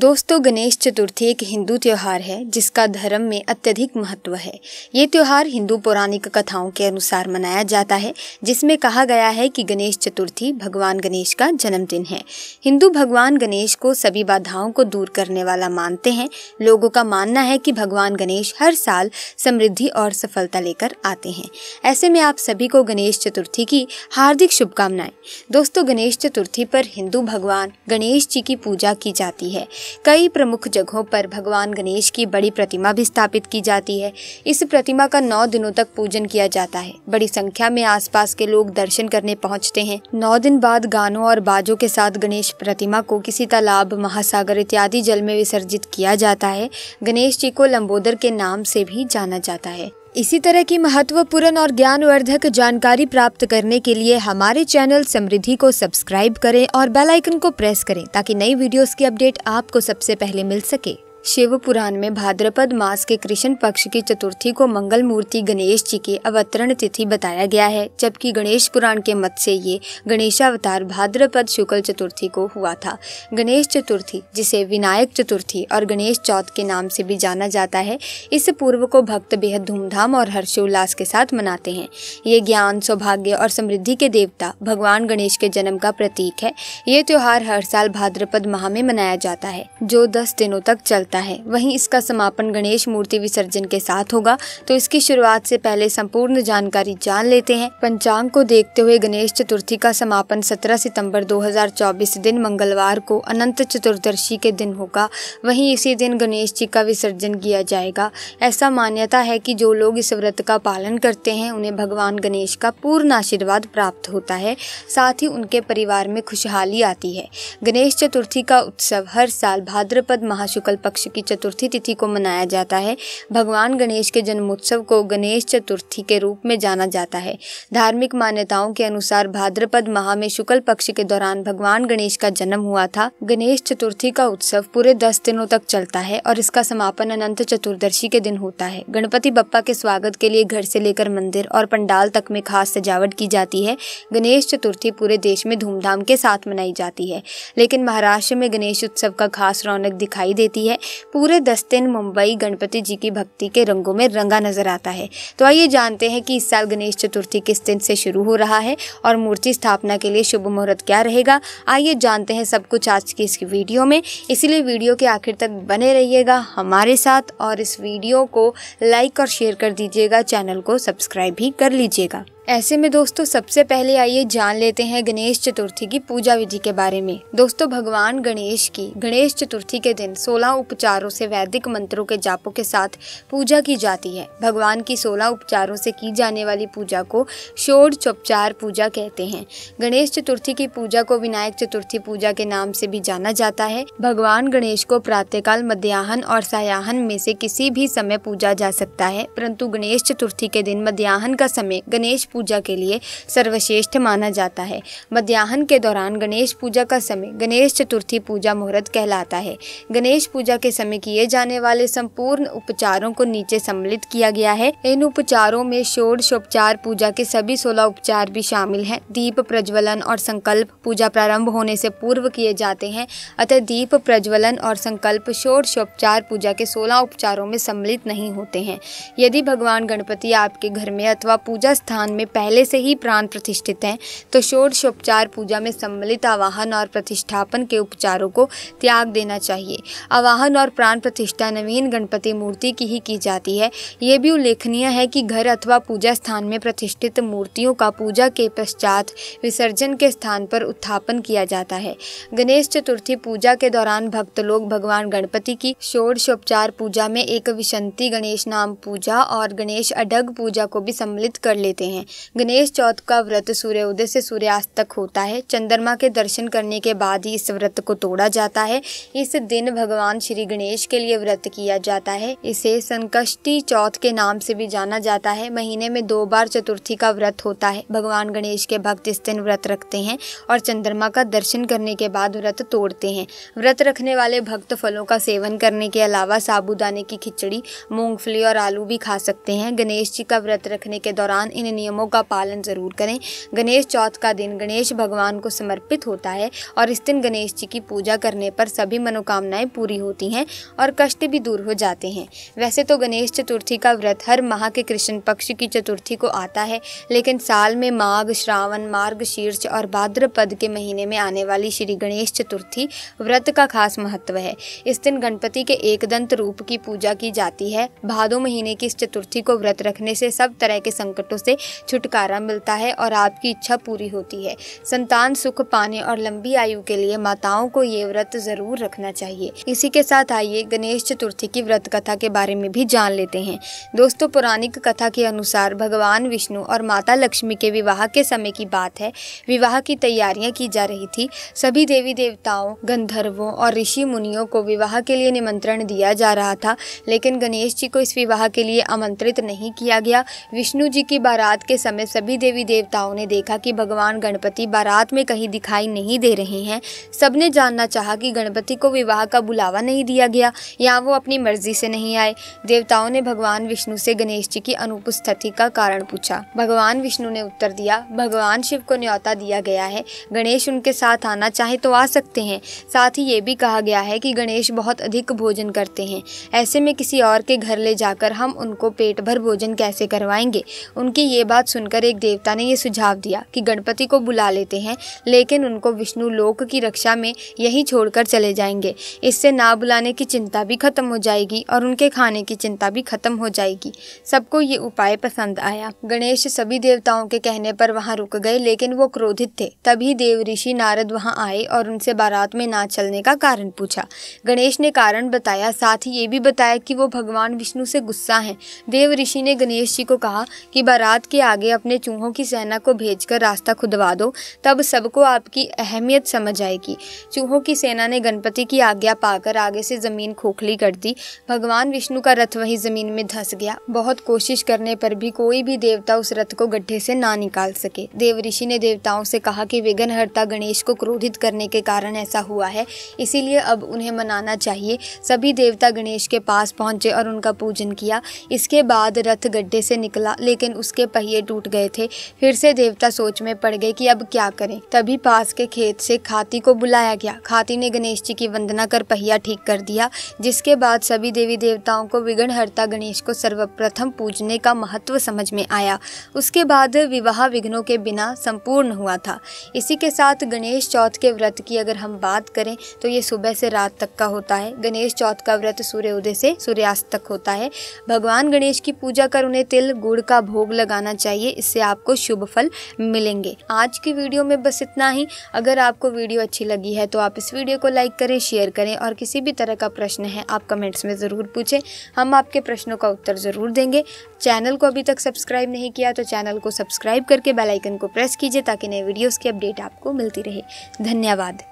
दोस्तों गणेश चतुर्थी एक हिंदू त्यौहार है जिसका धर्म में अत्यधिक महत्व है ये त्यौहार हिंदू पौराणिक कथाओं के अनुसार मनाया जाता है जिसमें कहा गया है कि गणेश चतुर्थी भगवान गणेश का जन्मदिन है हिंदू भगवान गणेश को सभी बाधाओं को दूर करने वाला मानते हैं लोगों का मानना है कि भगवान गणेश हर साल समृद्धि और सफलता लेकर आते हैं ऐसे में आप सभी को गणेश चतुर्थी की हार्दिक शुभकामनाएं दोस्तों गणेश चतुर्थी पर हिंदू भगवान गणेश जी की पूजा की जाती है कई प्रमुख जगहों पर भगवान गणेश की बड़ी प्रतिमा भी स्थापित की जाती है इस प्रतिमा का नौ दिनों तक पूजन किया जाता है बड़ी संख्या में आसपास के लोग दर्शन करने पहुंचते हैं नौ दिन बाद गानों और बाजों के साथ गणेश प्रतिमा को किसी तालाब महासागर इत्यादि जल में विसर्जित किया जाता है गणेश जी को लंबोदर के नाम से भी जाना जाता है इसी तरह की महत्वपूर्ण और ज्ञानवर्धक जानकारी प्राप्त करने के लिए हमारे चैनल समृद्धि को सब्सक्राइब करें और बेल आइकन को प्रेस करें ताकि नई वीडियोस की अपडेट आपको सबसे पहले मिल सके शिव पुराण में भाद्रपद मास के कृष्ण पक्ष की चतुर्थी को मंगल मूर्ति गणेश जी के अवतरण तिथि बताया गया है जबकि गणेश पुराण के मत से ये गणेशावतार भाद्रपद शुक्ल चतुर्थी को हुआ था गणेश चतुर्थी जिसे विनायक चतुर्थी और गणेश चौथ के नाम से भी जाना जाता है इस पूर्व को भक्त बेहद धूमधाम और हर्षोल्लास के साथ मनाते हैं ये ज्ञान सौभाग्य और समृद्धि के देवता भगवान गणेश के जन्म का प्रतीक है ये त्योहार हर साल भाद्रपद माह में मनाया जाता है जो दस दिनों तक चलता जाता है वहीं इसका समापन गणेश मूर्ति विसर्जन के साथ होगा तो इसकी शुरुआत से पहले संपूर्ण जानकारी जान लेते हैं पंचांग को देखते हुए गणेश चतुर्थी का समापन 17 सितंबर 2024 दिन मंगलवार को अनंत चतुर्दशी के दिन होगा वहीं इसी दिन गणेश जी का विसर्जन किया जाएगा ऐसा मान्यता है कि जो लोग इस व्रत का पालन करते हैं उन्हें भगवान गणेश का पूर्ण आशीर्वाद प्राप्त होता है साथ ही उनके परिवार में खुशहाली आती है गणेश चतुर्थी का उत्सव हर साल भाद्रपद महाशुक्ल पक्ष पक्ष की चतुर्थी तिथि को मनाया जाता है भगवान गणेश के जन्मोत्सव को गणेश चतुर्थी के रूप में जाना जाता है धार्मिक मान्यताओं के अनुसार भाद्रपद माह में शुक्ल पक्ष के दौरान भगवान गणेश का जन्म हुआ था गणेश चतुर्थी का उत्सव पूरे दस दिनों तक चलता है और इसका समापन अनंत चतुर्दशी के दिन होता है गणपति बप्पा के स्वागत के लिए घर से लेकर मंदिर और पंडाल तक में खास सजावट की जाती है गणेश चतुर्थी पूरे देश में धूमधाम के साथ मनाई जाती है लेकिन महाराष्ट्र में गणेश उत्सव का खास रौनक दिखाई देती है पूरे दस दिन मुंबई गणपति जी की भक्ति के रंगों में रंगा नजर आता है तो आइए जानते हैं कि इस साल गणेश चतुर्थी किस दिन से शुरू हो रहा है और मूर्ति स्थापना के लिए शुभ मुहूर्त क्या रहेगा आइए जानते हैं सब कुछ आज की इस वीडियो में इसीलिए वीडियो के आखिर तक बने रहिएगा हमारे साथ और इस वीडियो को लाइक और शेयर कर दीजिएगा चैनल को सब्सक्राइब भी कर लीजिएगा ऐसे में दोस्तों सबसे पहले आइए जान लेते हैं गणेश चतुर्थी की पूजा विधि के बारे में दोस्तों भगवान गणेश की गणेश चतुर्थी के दिन 16 उपचारों से वैदिक मंत्रों के जापों के साथ पूजा की जाती है भगवान की 16 उपचारों से की जाने वाली पूजा को शोर चौपचार पूजा कहते हैं गणेश चतुर्थी की पूजा को विनायक चतुर्थी पूजा के नाम से भी जाना जाता है भगवान गणेश को प्रातःकाल मध्याहन और सयाहन में से किसी भी समय पूजा जा सकता है परंतु गणेश चतुर्थी के दिन मध्याहन का समय गणेश पूजा के लिए सर्वश्रेष्ठ माना जाता है मध्याह्न के दौरान गणेश पूजा का समय गणेश चतुर्थी पूजा मुहूर्त कहलाता है गणेश पूजा के समय किए जाने वाले संपूर्ण उपचारों को नीचे सम्मिलित किया गया है इन उपचारों में षोडशोपचार पूजा के सभी सोलह उपचार भी शामिल है दीप प्रज्वलन और संकल्प पूजा प्रारंभ होने से पूर्व किए जाते हैं अतः दीप प्रज्वलन और संकल्प षोडशोपचार पूजा के सोलह उपचारों में सम्मिलित नहीं होते हैं यदि भगवान गणपति आपके घर में अथवा पूजा स्थान में में पहले से ही प्राण प्रतिष्ठित हैं तो षोडशोपचार पूजा में सम्मिलित आवाहन और प्रतिष्ठापन के उपचारों को त्याग देना चाहिए आवाहन और प्राण प्रतिष्ठा नवीन गणपति मूर्ति की ही की जाती है ये भी उल्लेखनीय है कि घर अथवा पूजा स्थान में प्रतिष्ठित मूर्तियों का पूजा के पश्चात विसर्जन के स्थान पर उत्थापन किया जाता है गणेश चतुर्थी पूजा के दौरान भक्त लोग भगवान गणपति की षोडशोपचार पूजा में एक विशंति गणेश नाम पूजा और गणेश अडग पूजा को भी सम्मिलित कर लेते हैं गणेश चौथ का व्रत सूर्योदय से सूर्यास्त तक होता है चंद्रमा के दर्शन करने के बाद ही इस व्रत को तोड़ा जाता है इस दिन भगवान श्री गणेश के लिए व्रत किया जाता है इसे संकष्टी चौथ के नाम से भी जाना जाता है महीने में दो बार चतुर्थी का व्रत होता है भगवान गणेश के भक्त इस दिन व्रत रखते हैं और चंद्रमा का दर्शन करने के बाद व्रत तोड़ते हैं व्रत रखने वाले भक्त फलों का सेवन करने के अलावा साबुदाने की खिचड़ी मूंगफली और आलू भी खा सकते हैं गणेश जी का व्रत रखने के दौरान इन नियमों नियमों का पालन ज़रूर करें गणेश चौथ का दिन गणेश भगवान को समर्पित होता है और इस दिन गणेश जी की पूजा करने पर सभी मनोकामनाएं पूरी होती हैं और कष्ट भी दूर हो जाते हैं वैसे तो गणेश चतुर्थी का व्रत हर माह के कृष्ण पक्ष की चतुर्थी को आता है लेकिन साल में माघ श्रावण मार्ग शीर्ष और भाद्रपद के महीने में आने वाली श्री गणेश चतुर्थी व्रत का खास महत्व है इस दिन गणपति के एकदंत रूप की पूजा की जाती है भादो महीने की इस चतुर्थी को व्रत रखने से सब तरह के संकटों से छुटकारा मिलता है और आपकी इच्छा पूरी होती है संतान सुख पाने और लंबी आयु के लिए माताओं को ये व्रत ज़रूर रखना चाहिए इसी के साथ आइए गणेश चतुर्थी की व्रत कथा के बारे में भी जान लेते हैं दोस्तों पौराणिक कथा के अनुसार भगवान विष्णु और माता लक्ष्मी के विवाह के समय की बात है विवाह की तैयारियां की जा रही थी सभी देवी देवताओं गंधर्वों और ऋषि मुनियों को विवाह के लिए निमंत्रण दिया जा रहा था लेकिन गणेश जी को इस विवाह के लिए आमंत्रित नहीं किया गया विष्णु जी की बारात के समय सभी देवी देवताओं ने देखा कि भगवान गणपति बारात में कहीं दिखाई नहीं दे रहे हैं सबने जानना चाहा कि गणपति को विवाह का बुलावा नहीं दिया गया या वो अपनी मर्जी से नहीं आए देवताओं ने भगवान विष्णु से गणेश जी की अनुपस्थिति का कारण पूछा भगवान विष्णु ने उत्तर दिया भगवान शिव को न्योता दिया गया है गणेश उनके साथ आना चाहे तो आ सकते हैं साथ ही ये भी कहा गया है कि गणेश बहुत अधिक भोजन करते हैं ऐसे में किसी और के घर ले जाकर हम उनको पेट भर भोजन कैसे करवाएंगे उनकी ये बात बात सुनकर एक देवता ने यह सुझाव दिया कि गणपति को बुला लेते हैं लेकिन उनको विष्णु लोक की रक्षा में यही छोड़कर चले जाएंगे इससे ना बुलाने की चिंता भी खत्म हो जाएगी और उनके खाने की चिंता भी खत्म हो जाएगी सबको ये उपाय पसंद आया गणेश सभी देवताओं के कहने पर वहाँ रुक गए लेकिन वो क्रोधित थे तभी देव ऋषि नारद वहाँ आए और उनसे बारात में ना चलने का कारण पूछा गणेश ने कारण बताया साथ ही ये भी बताया कि वो भगवान विष्णु से गुस्सा हैं देव ऋषि ने गणेश जी को कहा कि बारात के आगे आगे अपने चूहों की सेना को भेजकर रास्ता खुदवा दो तब सबको आपकी अहमियत समझ आएगी चूहों की सेना ने गणपति की आज्ञा पाकर आगे से ज़मीन खोखली कर दी भगवान विष्णु का रथ वही ज़मीन में धस गया बहुत कोशिश करने पर भी कोई भी देवता उस रथ को गड्ढे से ना निकाल सके देव ऋषि ने देवताओं से कहा कि विघ्नहर्ता गणेश को क्रोधित करने के कारण ऐसा हुआ है इसीलिए अब उन्हें मनाना चाहिए सभी देवता गणेश के पास पहुंचे और उनका पूजन किया इसके बाद रथ गड्ढे से निकला लेकिन उसके पहिए टूट गए थे फिर से देवता सोच में पड़ गए कि अब क्या करें तभी पास के खेत से खाती को बुलाया गया खाती ने गणेश जी की वंदना कर पहिया ठीक कर दिया जिसके बाद सभी देवी देवताओं को हरता गणेश को सर्वप्रथम पूजने का महत्व समझ में आया उसके बाद विवाह विघ्नों के बिना संपूर्ण हुआ था इसी के साथ गणेश चौथ के व्रत की अगर हम बात करें तो ये सुबह से रात तक का होता है गणेश चौथ का व्रत सूर्योदय से सूर्यास्त तक होता है भगवान गणेश की पूजा कर उन्हें तिल गुड़ का भोग लगाना चाहिए चाहिए इससे आपको शुभ फल मिलेंगे आज की वीडियो में बस इतना ही अगर आपको वीडियो अच्छी लगी है तो आप इस वीडियो को लाइक करें शेयर करें और किसी भी तरह का प्रश्न है आप कमेंट्स में ज़रूर पूछें हम आपके प्रश्नों का उत्तर ज़रूर देंगे चैनल को अभी तक सब्सक्राइब नहीं किया तो चैनल को सब्सक्राइब करके बेलाइकन को प्रेस कीजिए ताकि नए वीडियोज़ की अपडेट आपको मिलती रहे धन्यवाद